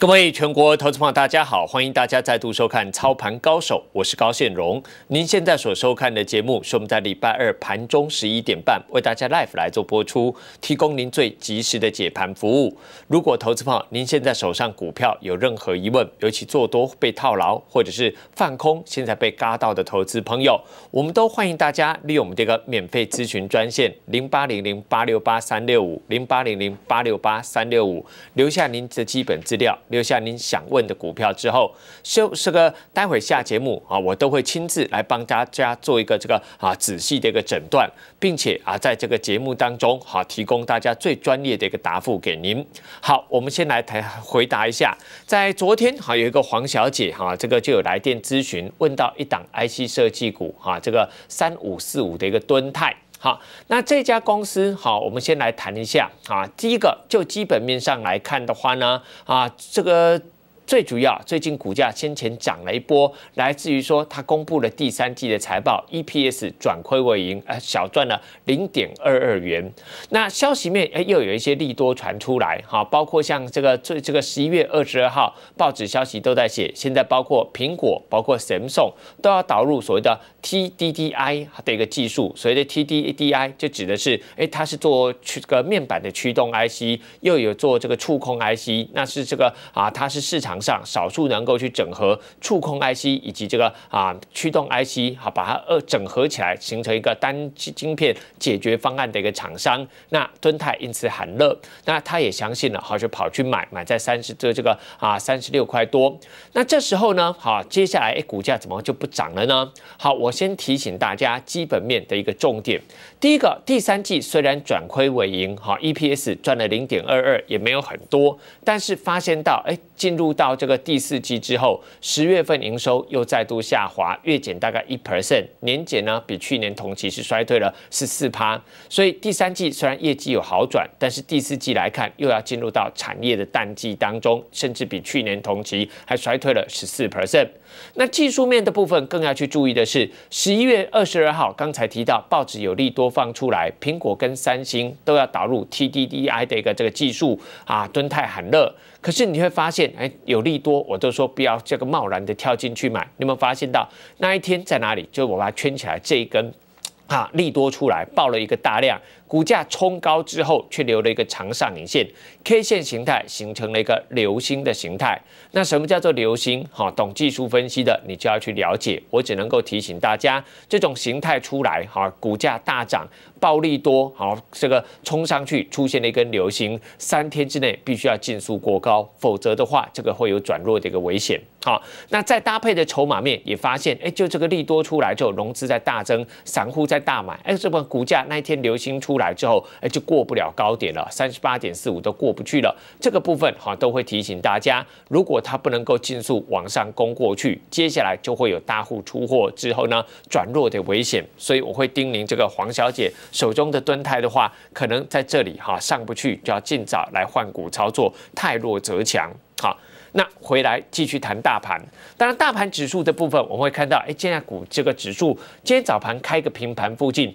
各位全国投资朋友，大家好！欢迎大家再度收看《操盘高手》，我是高现荣。您现在所收看的节目是我们在礼拜二盘中十一点半为大家 live 来做播出，提供您最及时的解盘服务。如果投资朋友您现在手上股票有任何疑问，尤其做多被套牢或者是放空现在被嘎到的投资朋友，我们都欢迎大家利用我们这个免费咨询专线零八零零八六八三六五零八零零八六八三六五留下您的基本资料。留下您想问的股票之后，修这个待会下节目啊，我都会亲自来帮大家做一个这个啊仔细的一个诊断，并且啊在这个节目当中好提供大家最专业的一个答复给您。好，我们先来谈回答一下，在昨天哈有一个黄小姐哈这个就有来电咨询，问到一档 IC 设计股哈这个三五四五的一个敦泰。好，那这家公司好，我们先来谈一下。啊。第一个就基本面上来看的话呢，啊，这个最主要最近股价先前涨了一波，来自于说它公布了第三季的财报，EPS 转亏为盈，哎，小赚了零点二二元。那消息面，哎，又有一些利多传出来，哈，包括像这个最这个十一月二十二号报纸消息都在写，现在包括苹果，包括 Samsung 都要导入所谓的。TDDI 的一个技术，所谓的 TDDI 就指的是，哎，它是做驱这个面板的驱动 IC，又有做这个触控 IC，那是这个啊，它是市场上少数能够去整合触控 IC 以及这个啊驱动 IC，好把它二整合起来，形成一个单晶片解决方案的一个厂商。那敦泰因此喊乐，那他也相信了，好就跑去买，买在三十这这个啊三十六块多。那这时候呢，好接下来哎股价怎么就不涨了呢？好我。先提醒大家，基本面的一个重点。第一个第三季虽然转亏为盈，哈，EPS 赚了零点二二，也没有很多，但是发现到，哎，进入到这个第四季之后，十月份营收又再度下滑，月减大概一 percent，年减呢比去年同期是衰退了十四趴，所以第三季虽然业绩有好转，但是第四季来看又要进入到产业的淡季当中，甚至比去年同期还衰退了十四 percent。那技术面的部分更要去注意的是，十一月二十二号刚才提到，报纸有利多。放出来，苹果跟三星都要导入 TDDI 的一个这个技术啊，吨泰很热。可是你会发现，哎，有利多我就说不要这个贸然的跳进去买。你有没有发现到那一天在哪里？就我把它圈起来这一根啊，利多出来爆了一个大量。股价冲高之后，却留了一个长上影线，K 线形态形成了一个流星的形态。那什么叫做流星？哈，懂技术分析的你就要去了解。我只能够提醒大家，这种形态出来，哈，股价大涨，暴利多，好，这个冲上去出现了一根流星，三天之内必须要尽速过高，否则的话，这个会有转弱的一个危险。好，那在搭配的筹码面也发现，哎，就这个利多出来之后，融资在大增，散户在大买，哎，这股股价那一天流星出。来之后，哎，就过不了高点了，三十八点四五都过不去了。这个部分哈，都会提醒大家，如果它不能够迅速往上攻过去，接下来就会有大户出货之后呢，转弱的危险。所以我会叮咛这个黄小姐手中的蹲态的话，可能在这里哈上不去，就要尽早来换股操作，太弱则强。好，那回来继续谈大盘，当然大盘指数的部分，我们会看到，哎，现在股这个指数今天早盘开个平盘附近。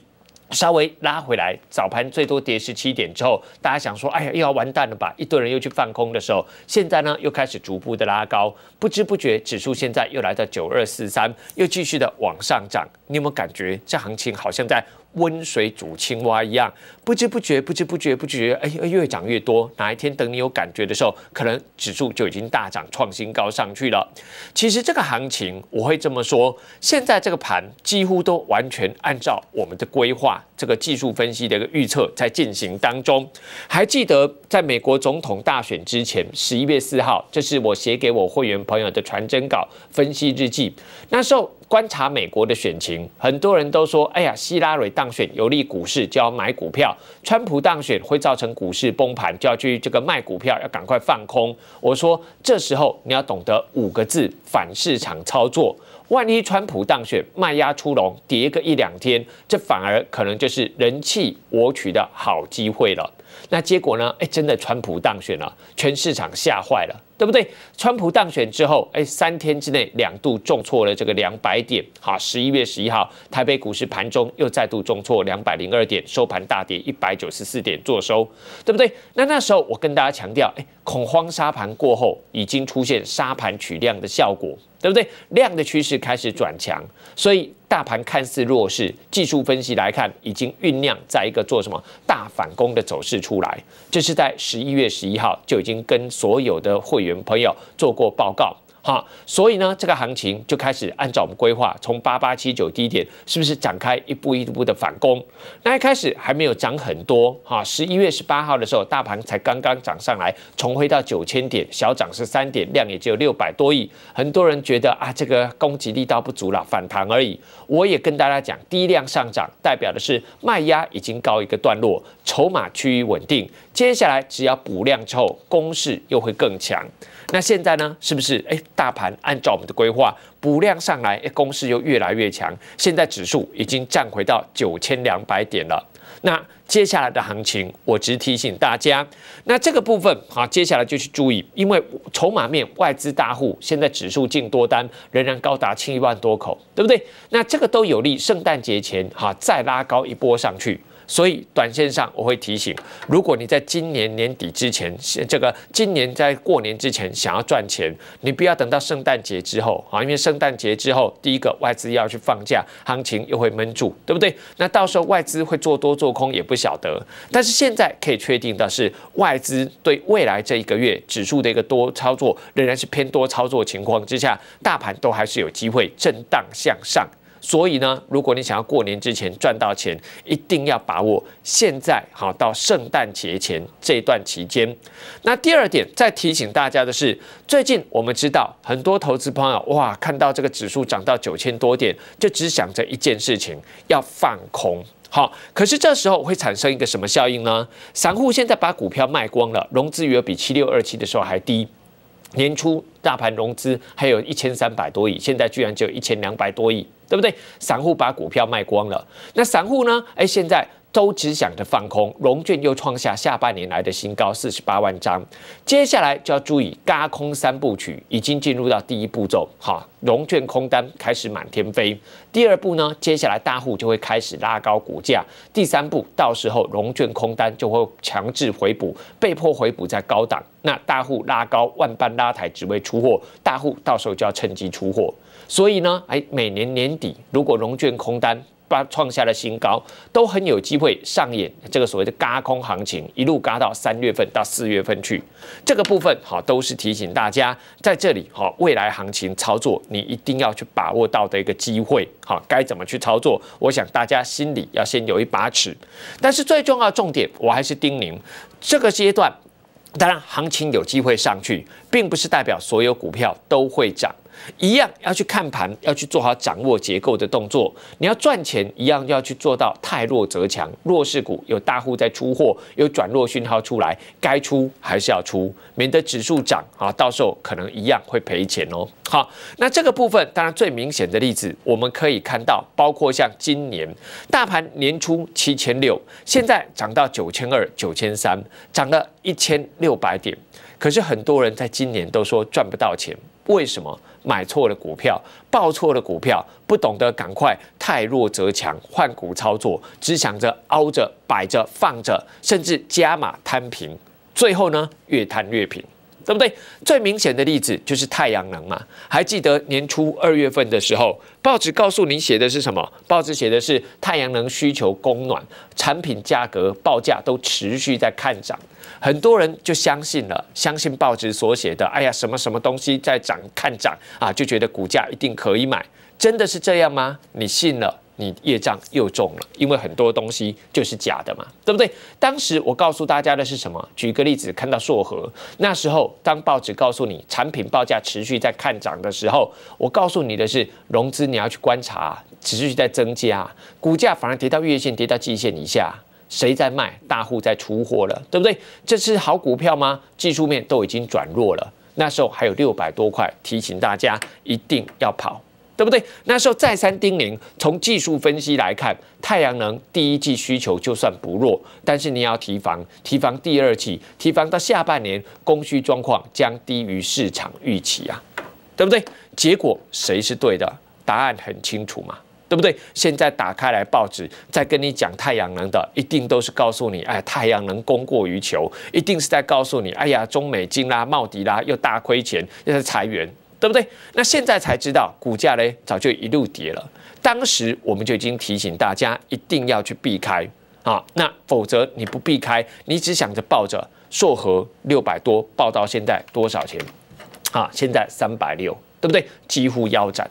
稍微拉回来，早盘最多跌十七点之后，大家想说，哎呀，又要完蛋了吧？一堆人又去放空的时候，现在呢又开始逐步的拉高，不知不觉指数现在又来到九二四三，又继续的往上涨。你有没有感觉这行情好像在？温水煮青蛙一样，不知不觉，不知不觉，不知不觉，哎，越涨越多。哪一天等你有感觉的时候，可能指数就已经大涨创新高上去了。其实这个行情，我会这么说，现在这个盘几乎都完全按照我们的规划，这个技术分析的一个预测在进行当中。还记得在美国总统大选之前，十一月四号，这是我写给我会员朋友的传真稿分析日记，那时候。观察美国的选情，很多人都说：“哎呀，希拉蕊当选有利股市，就要买股票；川普当选会造成股市崩盘，就要去这个卖股票，要赶快放空。”我说：“这时候你要懂得五个字——反市场操作。万一川普当选，卖压出笼，跌个一两天，这反而可能就是人气我取的好机会了。”那结果呢？哎，真的川普当选了，全市场吓坏了。对不对？川普当选之后，哎，三天之内两度重挫了这个两百点。好，十一月十一号，台北股市盘中又再度重挫两百零二点，收盘大跌一百九十四点，做收，对不对？那那时候我跟大家强调，哎，恐慌沙盘过后，已经出现沙盘取量的效果，对不对？量的趋势开始转强，所以。大盘看似弱势，技术分析来看，已经酝酿在一个做什么大反攻的走势出来。这是在十一月十一号就已经跟所有的会员朋友做过报告。好，所以呢，这个行情就开始按照我们规划，从八八七九低点，是不是展开一步一步的反攻？那一开始还没有涨很多，哈，十一月十八号的时候，大盘才刚刚涨上来，重回到九千点，小涨是三点，量也只有六百多亿。很多人觉得啊，这个攻击力道不足了，反弹而已。我也跟大家讲，低量上涨代表的是卖压已经高一个段落，筹码趋于稳定。接下来只要补量之后，攻势又会更强。那现在呢？是不是？哎，大盘按照我们的规划补量上来，哎，攻势又越来越强。现在指数已经涨回到九千两百点了。那接下来的行情，我只提醒大家，那这个部分哈，接下来就去注意，因为筹码面外资大户现在指数净多单仍然高达七万多口，对不对？那这个都有利圣诞节前哈再拉高一波上去。所以，短线上我会提醒，如果你在今年年底之前，这个今年在过年之前想要赚钱，你不要等到圣诞节之后啊，因为圣诞节之后，第一个外资要去放假，行情又会闷住，对不对？那到时候外资会做多做空也不晓得。但是现在可以确定的是，外资对未来这一个月指数的一个多操作仍然是偏多操作情况之下，大盘都还是有机会震荡向上。所以呢，如果你想要过年之前赚到钱，一定要把握现在好到圣诞节前这段期间。那第二点再提醒大家的是，最近我们知道很多投资朋友哇，看到这个指数涨到九千多点，就只想着一件事情，要放空好。可是这时候会产生一个什么效应呢？散户现在把股票卖光了，融资余额比七六二七的时候还低。年初大盘融资还有一千三百多亿，现在居然就有一千两百多亿。对不对？散户把股票卖光了，那散户呢？哎，现在都只想着放空，融券又创下下半年来的新高，四十八万张。接下来就要注意“嘎空三部曲”已经进入到第一步骤，哈，融券空单开始满天飞。第二步呢，接下来大户就会开始拉高股价。第三步，到时候融券空单就会强制回补，被迫回补在高档。那大户拉高，万般拉抬只为出货，大户到时候就要趁机出货。所以呢，哎，每年年底如果融券空单把创下了新高，都很有机会上演这个所谓的嘎空行情，一路嘎到三月份到四月份去。这个部分哈，都是提醒大家在这里哈，未来行情操作你一定要去把握到的一个机会哈，该怎么去操作，我想大家心里要先有一把尺。但是最重要重点，我还是叮咛，这个阶段，当然行情有机会上去，并不是代表所有股票都会涨。一样要去看盘，要去做好掌握结构的动作。你要赚钱，一样要去做到太弱则强。弱势股有大户在出货，有转弱讯号出来，该出还是要出，免得指数涨啊，到时候可能一样会赔钱哦。好，那这个部分当然最明显的例子，我们可以看到，包括像今年大盘年初七千六，现在涨到九千二、九千三，涨了一千六百点。可是很多人在今年都说赚不到钱。为什么买错了股票、报错了股票、不懂得赶快？太弱则强，换股操作，只想着凹着、摆着、放着，甚至加码摊平，最后呢，越摊越平。对不对？最明显的例子就是太阳能嘛。还记得年初二月份的时候，报纸告诉你写的是什么？报纸写的是太阳能需求供暖产品价格报价都持续在看涨，很多人就相信了，相信报纸所写的。哎呀，什么什么东西在涨，看涨啊，就觉得股价一定可以买。真的是这样吗？你信了。你业障又重了，因为很多东西就是假的嘛，对不对？当时我告诉大家的是什么？举个例子，看到硕和那时候，当报纸告诉你产品报价持续在看涨的时候，我告诉你的是融资你要去观察，持续在增加，股价反而跌到月线、跌到季线以下，谁在卖？大户在出货了，对不对？这是好股票吗？技术面都已经转弱了，那时候还有六百多块，提醒大家一定要跑。对不对？那时候再三叮咛，从技术分析来看，太阳能第一季需求就算不弱，但是你要提防，提防第二季，提防到下半年，供需状况将低于市场预期啊，对不对？结果谁是对的？答案很清楚嘛，对不对？现在打开来报纸，在跟你讲太阳能的，一定都是告诉你，哎，太阳能供过于求，一定是在告诉你，哎呀，中美金啦、茂迪啦，又大亏钱，又在裁员。对不对？那现在才知道股价呢，早就一路跌了。当时我们就已经提醒大家，一定要去避开啊，那否则你不避开，你只想着抱着硕和六百多，抱到现在多少钱？啊，现在三百六，对不对？几乎腰斩。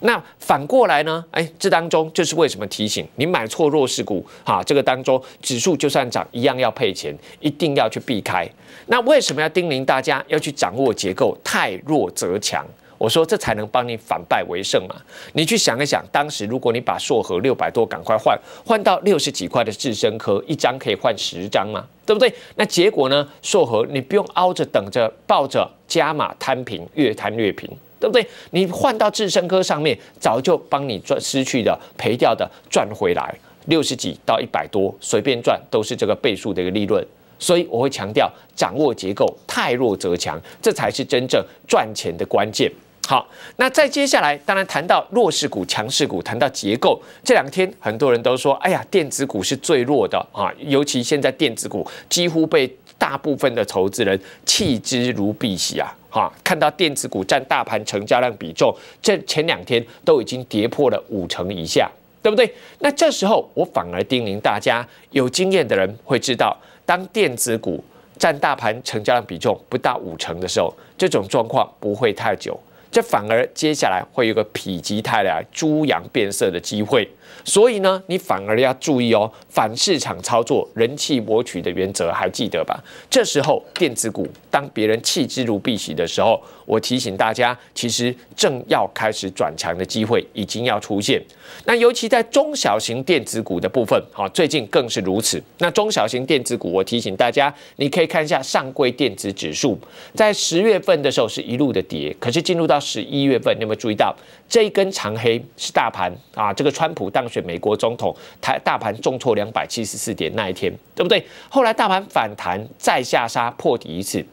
那反过来呢？哎，这当中就是为什么提醒你买错弱势股啊？这个当中指数就算涨，一样要赔钱，一定要去避开。那为什么要叮咛大家要去掌握结构？太弱则强，我说这才能帮你反败为胜嘛。你去想一想，当时如果你把硕和六百多赶快换换到六十几块的智深科，一张可以换十张嘛，对不对？那结果呢？硕和你不用凹着等着，抱着加码摊平，越摊越平。对不对？你换到智生科上面，早就帮你赚失去的、赔掉的赚回来，六十几到一百多，随便赚都是这个倍数的一个利润。所以我会强调，掌握结构，太弱则强，这才是真正赚钱的关键。好，那再接下来，当然谈到弱势股、强势股，谈到结构，这两天很多人都说，哎呀，电子股是最弱的啊，尤其现在电子股几乎被。大部分的投资人弃之如敝屣啊！哈，看到电子股占大盘成交量比重，这前两天都已经跌破了五成以下，对不对？那这时候我反而叮咛大家，有经验的人会知道，当电子股占大盘成交量比重不到五成的时候，这种状况不会太久。这反而接下来会有个否极泰来、猪羊变色的机会，所以呢，你反而要注意哦，反市场操作、人气博取的原则还记得吧？这时候电子股当别人弃之如敝屣的时候。我提醒大家，其实正要开始转强的机会已经要出现。那尤其在中小型电子股的部分，好，最近更是如此。那中小型电子股，我提醒大家，你可以看一下上柜电子指数，在十月份的时候是一路的跌，可是进入到十一月份，你有没有注意到这一根长黑是大盘啊？这个川普当选美国总统，台大盘重挫两百七十四点那一天，对不对？后来大盘反弹，再下杀破底一次。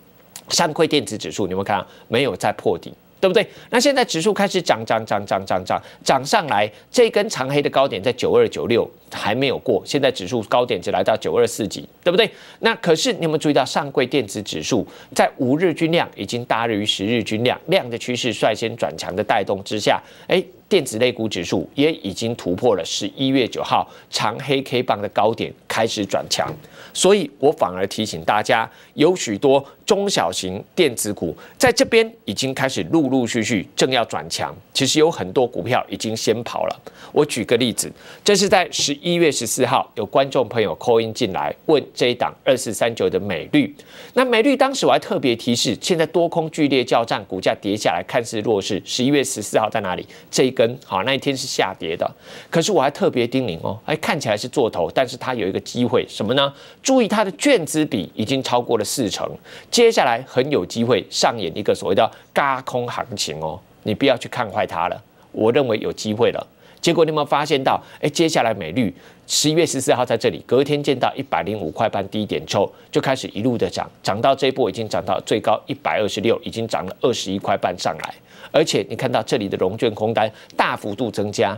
三亏电子指数，你们看，没有在破底，对不对？那现在指数开始涨，涨，涨，涨，涨，涨，涨上来，这根长黑的高点在九二九六。还没有过，现在指数高点只来到九二四级，对不对？那可是你有没有注意到上柜电子指数在五日均量已经大于十日均量，量的趋势率先转强的带动之下，哎，电子类股指数也已经突破了十一月九号长黑 K 棒的高点，开始转强。所以我反而提醒大家，有许多中小型电子股在这边已经开始陆陆续续正要转强，其实有很多股票已经先跑了。我举个例子，这是在十。一月十四号，有观众朋友扣音进来问这一档二四三九的美绿，那美绿当时我还特别提示，现在多空剧烈交战，股价跌下来看似弱势。十一月十四号在哪里？这一根好，那一天是下跌的。可是我还特别叮咛哦，哎，看起来是做头，但是它有一个机会什么呢？注意它的卷资比已经超过了四成，接下来很有机会上演一个所谓的嘎空行情哦，你不要去看坏它了，我认为有机会了。结果你有没有发现到？哎，接下来美绿十一月十四号在这里，隔天见到一百零五块半低点之后，就开始一路的涨，涨到这波已经涨到最高一百二十六，已经涨了二十一块半上来。而且你看到这里的融券空单大幅度增加，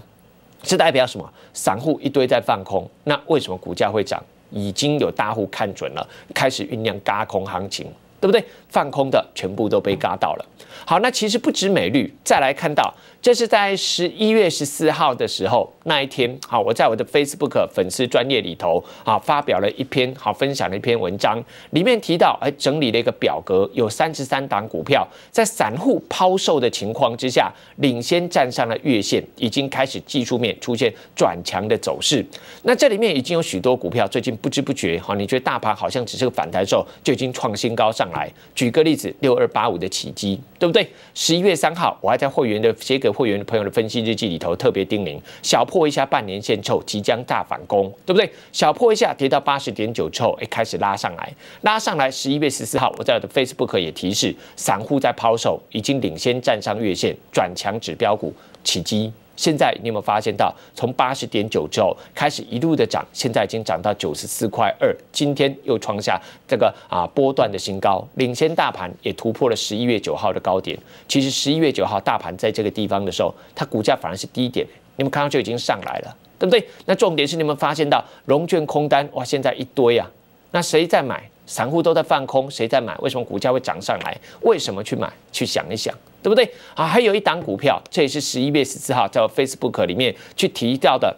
是代表什么？散户一堆在放空，那为什么股价会涨？已经有大户看准了，开始酝酿轧空行情，对不对？放空的全部都被嘎到了。好，那其实不止美绿。再来看到，这是在十一月十四号的时候那一天。好，我在我的 Facebook 粉丝专业里头啊，发表了一篇好分享的一篇文章，里面提到，哎，整理了一个表格，有三十三档股票，在散户抛售的情况之下，领先站上了月线，已经开始技术面出现转强的走势。那这里面已经有许多股票，最近不知不觉，哈，你觉得大盘好像只是个反弹之后，就已经创新高上来。举个例子，六二八五的起基，对不对？十一月三号，我还在会员的写给会员的朋友的分析日记里头特别叮咛，小破一下半年线后即将大反攻，对不对？小破一下跌到八十点九之后，哎，开始拉上来，拉上来，十一月十四号，我在我的 Facebook 也提示，散户在抛售，已经领先站上月线，转强指标股起基。现在你有没有发现到，从八十点九之后开始一路的涨，现在已经涨到九十四块二，今天又创下这个啊波段的新高，领先大盘也突破了十一月九号的高点。其实十一月九号大盘在这个地方的时候，它股价反而是低点，你们看到就已经上来了，对不对？那重点是你们发现到融券空单哇，现在一堆啊，那谁在买？散户都在放空，谁在买？为什么股价会涨上来？为什么去买？去想一想，对不对啊？还有一档股票，这也是十一月十四号在 Facebook 里面去提到的，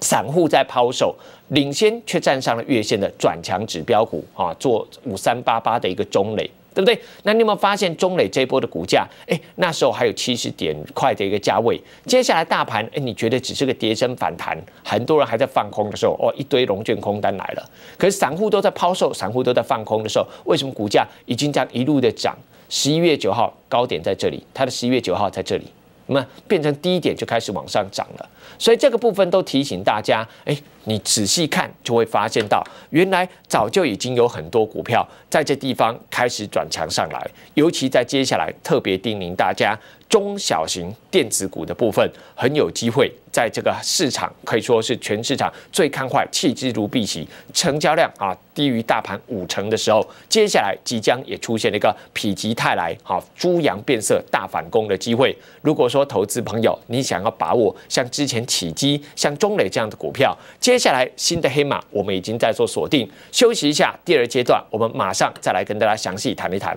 散户在抛售，领先却站上了月线的转强指标股啊，做五三八八的一个中磊。对不对？那你有没有发现中磊这波的股价？哎，那时候还有七十点块的一个价位。接下来大盘，哎，你觉得只是个跌升反弹？很多人还在放空的时候，哦，一堆龙卷空单来了。可是散户都在抛售，散户都在放空的时候，为什么股价已经这样一路的涨？十一月九号高点在这里，它的十一月九号在这里。那么变成低点就开始往上涨了，所以这个部分都提醒大家，哎，你仔细看就会发现到，原来早就已经有很多股票在这地方开始转强上来，尤其在接下来特别叮咛大家。中小型电子股的部分很有机会，在这个市场可以说是全市场最看坏，弃之如敝屣。成交量啊低于大盘五成的时候，接下来即将也出现了一个否极泰来，啊猪羊变色大反攻的机会。如果说投资朋友你想要把握像之前起基、像中磊这样的股票，接下来新的黑马我们已经在做锁定。休息一下，第二阶段我们马上再来跟大家详细谈一谈。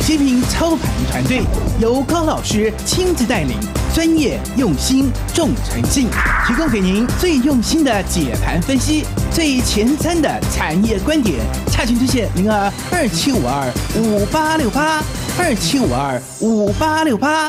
七平操盘团队由高老师亲自带领，专业、用心、重诚信，提供给您最用心的解盘分析、最前瞻的产业观点。洽询热线零二二七五二五八六八二七五二五八六八。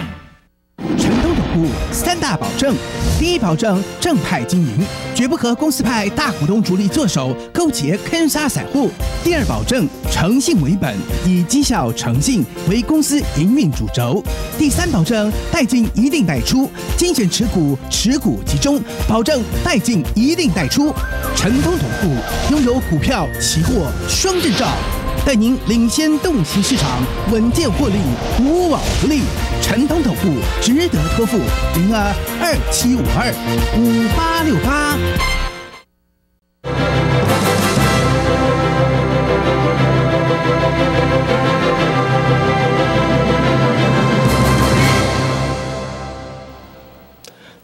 五三大保证：第一保证正派经营，绝不和公司派大股东主力做手勾结坑杀散户；第二保证诚信为本，以绩效诚信为公司营运主轴；第三保证代进一定代出，精选持股，持股集中，保证代进一定代出，成功独步，拥有股票期货双证照。带您领先洞悉市场，稳健获利，无往不利。辰通总部值得托付，零二二七五二五八六八。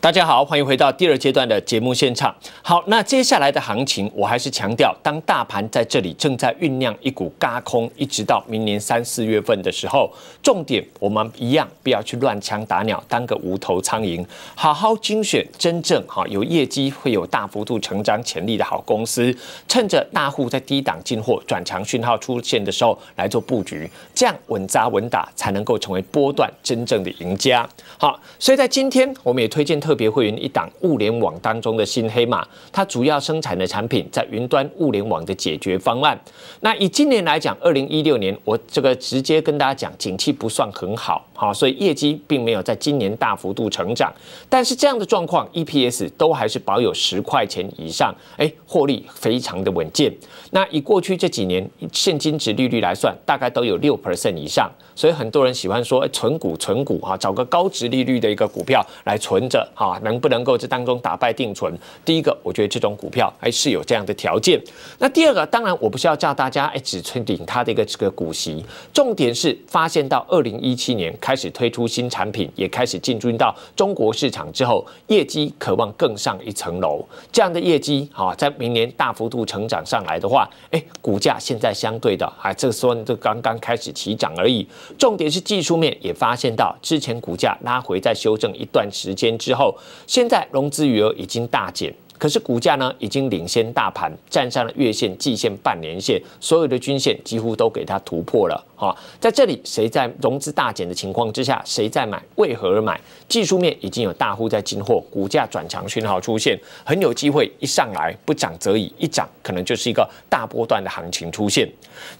大家好，欢迎回到第二阶段的节目现场。好，那接下来的行情，我还是强调，当大盘在这里正在酝酿一股嘎空，一直到明年三四月份的时候，重点我们一样不要去乱枪打鸟，当个无头苍蝇，好好精选真正哈有业绩、会有大幅度成长潜力的好公司，趁着大户在低档进货、转强讯号出现的时候来做布局，这样稳扎稳打才能够成为波段真正的赢家。好，所以在今天我们也推荐特。别会员一档物联网当中的新黑马，它主要生产的产品在云端物联网的解决方案。那以今年来讲，二零一六年，我这个直接跟大家讲，景气不算很好。好，所以业绩并没有在今年大幅度成长，但是这样的状况，EPS 都还是保有十块钱以上，哎，获利非常的稳健。那以过去这几年现金值利率来算，大概都有六 percent 以上。所以很多人喜欢说存股存股，哈，找个高值利率的一个股票来存着，哈，能不能够这当中打败定存？第一个，我觉得这种股票还是有这样的条件。那第二个，当然我不是要叫大家哎只存顶它的一个这个股息，重点是发现到二零一七年。开始推出新产品，也开始进军到中国市场之后，业绩渴望更上一层楼。这样的业绩啊，在明年大幅度成长上来的话，哎，股价现在相对的啊，这个就都刚刚开始起涨而已。重点是技术面也发现到，之前股价拉回，在修正一段时间之后，现在融资余额已经大减，可是股价呢，已经领先大盘，站上了月线、季线、半年线，所有的均线几乎都给它突破了。好，在这里谁在融资大减的情况之下，谁在买？为何而买？技术面已经有大户在进货，股价转强讯号出现，很有机会一上来不涨则已，一涨可能就是一个大波段的行情出现。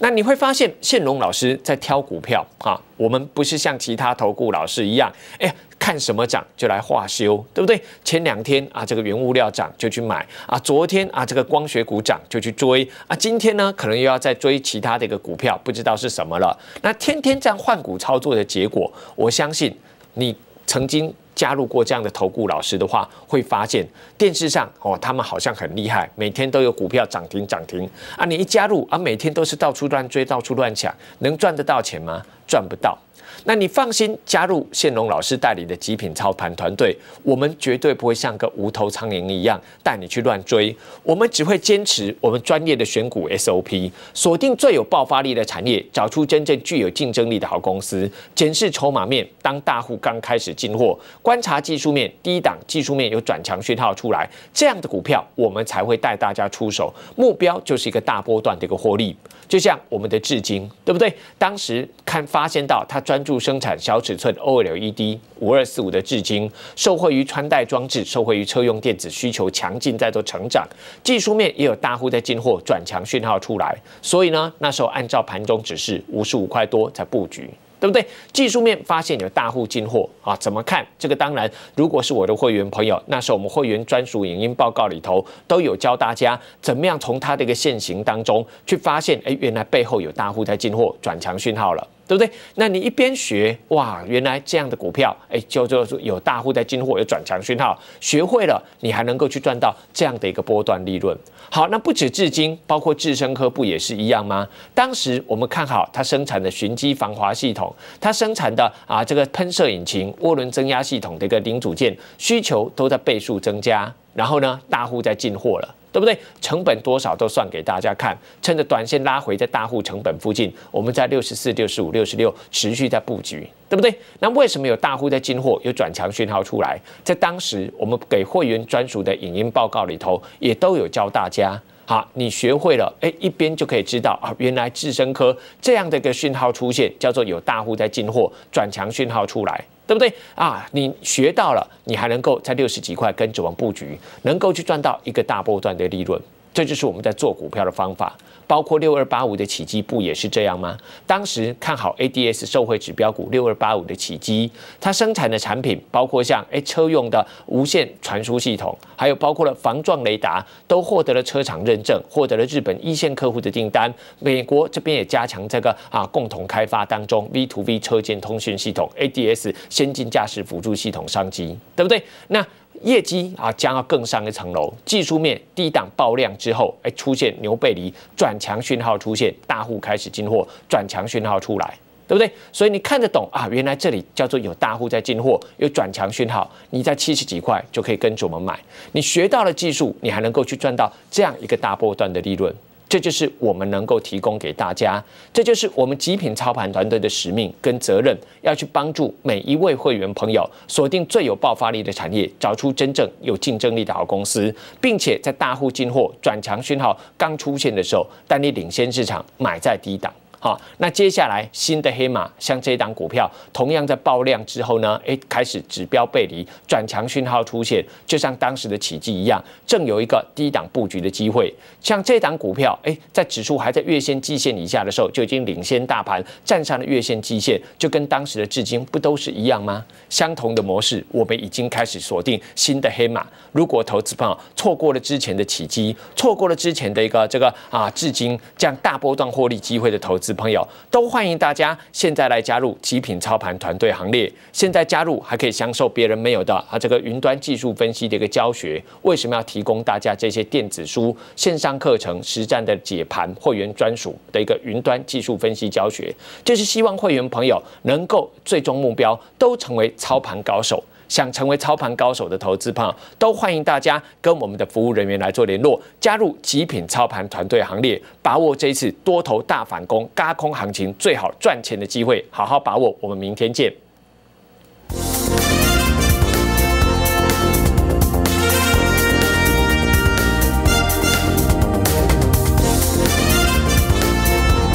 那你会发现，现龙老师在挑股票啊，我们不是像其他投顾老师一样，哎，看什么涨就来化休，对不对？前两天啊，这个原物料涨就去买啊，昨天啊，这个光学股涨就去追啊，今天呢，可能又要再追其他的一个股票，不知道是什么了。那天天这样换股操作的结果，我相信你曾经加入过这样的投顾老师的话，会发现电视上哦，他们好像很厉害，每天都有股票涨停涨停啊！你一加入啊，每天都是到处乱追，到处乱抢，能赚得到钱吗？赚不到。那你放心加入宪龙老师带领的极品操盘团队，我们绝对不会像个无头苍蝇一样带你去乱追，我们只会坚持我们专业的选股 SOP，锁定最有爆发力的产业，找出真正具有竞争力的好公司，检视筹码面，当大户刚开始进货，观察技术面，低档技术面有转强讯号出来，这样的股票我们才会带大家出手，目标就是一个大波段的一个获利，就像我们的至今，对不对？当时看发现到它。专注生产小尺寸 OLED 五二四五的至今，受惠于穿戴装置，受惠于车用电子需求强劲在做成长。技术面也有大户在进货，转强讯号出来。所以呢，那时候按照盘中指示，五十五块多在布局，对不对？技术面发现有大户进货啊，怎么看？这个当然，如果是我的会员朋友，那时候我们会员专属影音报告里头都有教大家怎么样从它的一个现形当中去发现，哎，原来背后有大户在进货，转强讯号了。对不对？那你一边学哇，原来这样的股票，哎，就就是有大户在进货，有转强讯号，学会了你还能够去赚到这样的一个波段利润。好，那不止至今，包括智深科不也是一样吗？当时我们看好它生产的寻机防滑系统，它生产的啊这个喷射引擎涡轮增压系统的一个零组件需求都在倍数增加，然后呢大户在进货了。对不对？成本多少都算给大家看，趁着短线拉回在大户成本附近，我们在六十四、六十五、六十六持续在布局，对不对？那为什么有大户在进货？有转强讯号出来？在当时我们给会员专属的影音报告里头也都有教大家，好，你学会了，哎，一边就可以知道啊，原来智深科这样的一个讯号出现，叫做有大户在进货，转强讯号出来。对不对啊？你学到了，你还能够在六十几块跟着我布局，能够去赚到一个大波段的利润。这就是我们在做股票的方法，包括六二八五的起基不也是这样吗？当时看好 ADS 受惠指标股六二八五的起基，它生产的产品包括像哎车用的无线传输系统，还有包括了防撞雷达，都获得了车厂认证，获得了日本一线客户的订单。美国这边也加强这个啊共同开发当中 V to V 车间通讯系统，ADS 先进驾驶辅助系统商机，对不对？那。业绩啊，将要更上一层楼。技术面低档爆量之后，哎，出现牛背离，转强讯号出现，大户开始进货，转强讯号出来，对不对？所以你看得懂啊，原来这里叫做有大户在进货，有转强讯号，你在七十几块就可以跟着我们买。你学到了技术，你还能够去赚到这样一个大波段的利润。这就是我们能够提供给大家，这就是我们极品操盘团队的使命跟责任，要去帮助每一位会员朋友锁定最有爆发力的产业，找出真正有竞争力的好公司，并且在大户进货转强讯号刚出现的时候，单力领先市场买在低档。好，那接下来新的黑马像这档股票，同样在爆量之后呢，哎，开始指标背离，转强讯号出现，就像当时的奇迹一样，正有一个低档布局的机会。像这档股票，哎，在指数还在月线基线以下的时候，就已经领先大盘，站上了月线基线，就跟当时的至今不都是一样吗？相同的模式，我们已经开始锁定新的黑马。如果投资朋友错过了之前的契机，错过了之前的一个这个啊，至今这样大波段获利机会的投资。朋友都欢迎大家现在来加入极品操盘团队行列。现在加入还可以享受别人没有的啊，这个云端技术分析的一个教学。为什么要提供大家这些电子书、线上课程、实战的解盘、会员专属的一个云端技术分析教学？就是希望会员朋友能够最终目标都成为操盘高手。想成为操盘高手的投资朋友，都欢迎大家跟我们的服务人员来做联络，加入极品操盘团队行列，把握这一次多头大反攻、嘎空行情最好赚钱的机会，好好把握。我们明天见。